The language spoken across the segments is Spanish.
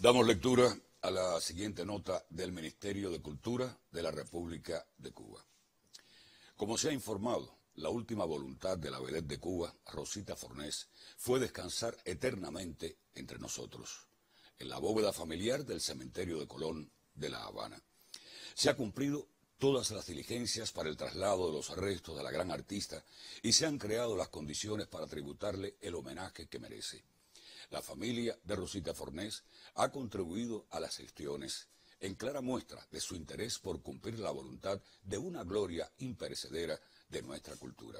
Damos lectura a la siguiente nota del Ministerio de Cultura de la República de Cuba. Como se ha informado, la última voluntad de la vedette de Cuba, Rosita Fornés, fue descansar eternamente entre nosotros, en la bóveda familiar del cementerio de Colón de La Habana. Se ha cumplido todas las diligencias para el traslado de los arrestos de la gran artista y se han creado las condiciones para tributarle el homenaje que merece. La familia de Rosita Fornés ha contribuido a las gestiones en clara muestra de su interés por cumplir la voluntad de una gloria imperecedera de nuestra cultura.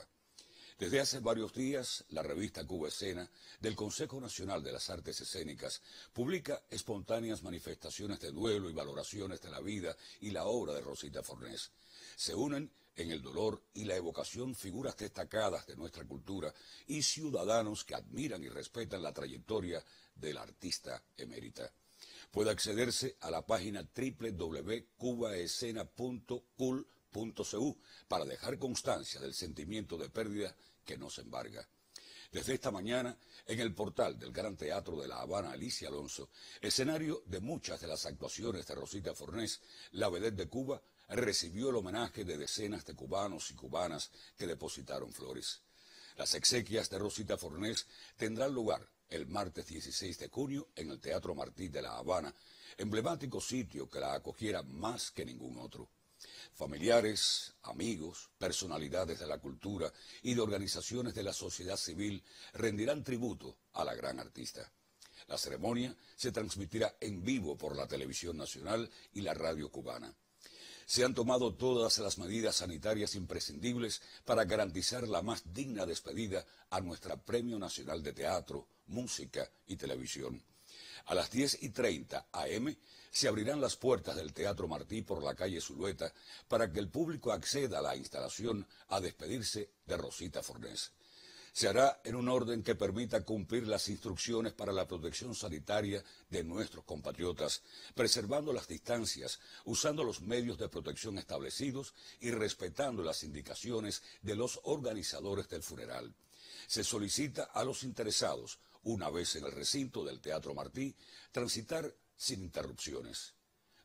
Desde hace varios días, la revista Cuba Escena del Consejo Nacional de las Artes Escénicas publica espontáneas manifestaciones de duelo y valoraciones de la vida y la obra de Rosita Fornés. Se unen en el dolor y la evocación figuras destacadas de nuestra cultura y ciudadanos que admiran y respetan la trayectoria del artista emérita. Puede accederse a la página www.cubaescena.cul.cu para dejar constancia del sentimiento de pérdida que nos embarga. Desde esta mañana, en el portal del Gran Teatro de La Habana Alicia Alonso, escenario de muchas de las actuaciones de Rosita Fornés, la vedette de Cuba, recibió el homenaje de decenas de cubanos y cubanas que depositaron flores. Las exequias de Rosita Fornés tendrán lugar el martes 16 de junio en el Teatro Martí de La Habana, emblemático sitio que la acogiera más que ningún otro. Familiares, amigos, personalidades de la cultura y de organizaciones de la sociedad civil rendirán tributo a la gran artista. La ceremonia se transmitirá en vivo por la televisión nacional y la radio cubana. Se han tomado todas las medidas sanitarias imprescindibles para garantizar la más digna despedida a nuestra Premio Nacional de Teatro, Música y Televisión. A las 10 y 30 AM se abrirán las puertas del Teatro Martí por la calle Zulueta para que el público acceda a la instalación a despedirse de Rosita Fornés se hará en un orden que permita cumplir las instrucciones para la protección sanitaria de nuestros compatriotas, preservando las distancias, usando los medios de protección establecidos y respetando las indicaciones de los organizadores del funeral. Se solicita a los interesados, una vez en el recinto del Teatro Martí, transitar sin interrupciones.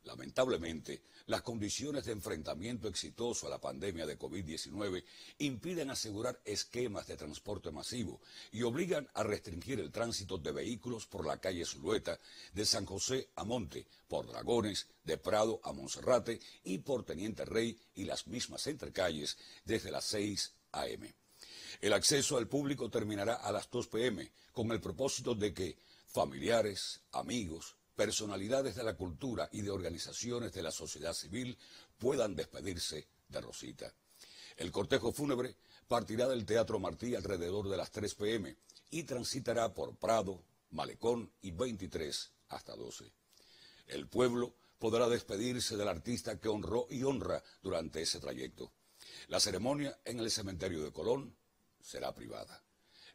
Lamentablemente, las condiciones de enfrentamiento exitoso a la pandemia de COVID-19 impiden asegurar esquemas de transporte masivo y obligan a restringir el tránsito de vehículos por la calle Zulueta, de San José a Monte, por Dragones, de Prado a Monserrate y por Teniente Rey y las mismas entrecalles desde las 6 a.m. El acceso al público terminará a las 2 p.m. con el propósito de que familiares, amigos, personalidades de la cultura y de organizaciones de la sociedad civil puedan despedirse de Rosita. El cortejo fúnebre partirá del Teatro Martí alrededor de las 3 pm y transitará por Prado, Malecón y 23 hasta 12. El pueblo podrá despedirse del artista que honró y honra durante ese trayecto. La ceremonia en el cementerio de Colón será privada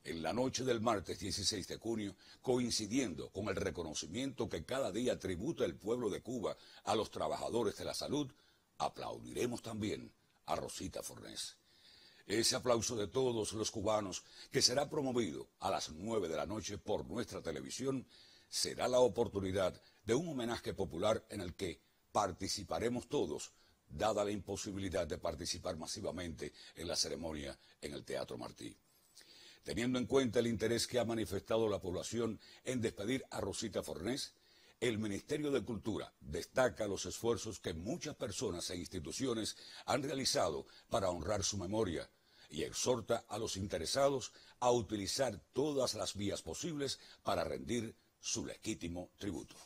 en la noche del martes 16 de junio, coincidiendo con el reconocimiento que cada día tributa el pueblo de Cuba a los trabajadores de la salud, aplaudiremos también a Rosita Fornés. Ese aplauso de todos los cubanos, que será promovido a las 9 de la noche por nuestra televisión, será la oportunidad de un homenaje popular en el que participaremos todos, dada la imposibilidad de participar masivamente en la ceremonia en el Teatro Martí teniendo en cuenta el interés que ha manifestado la población en despedir a Rosita Fornés, el Ministerio de Cultura destaca los esfuerzos que muchas personas e instituciones han realizado para honrar su memoria y exhorta a los interesados a utilizar todas las vías posibles para rendir su legítimo tributo.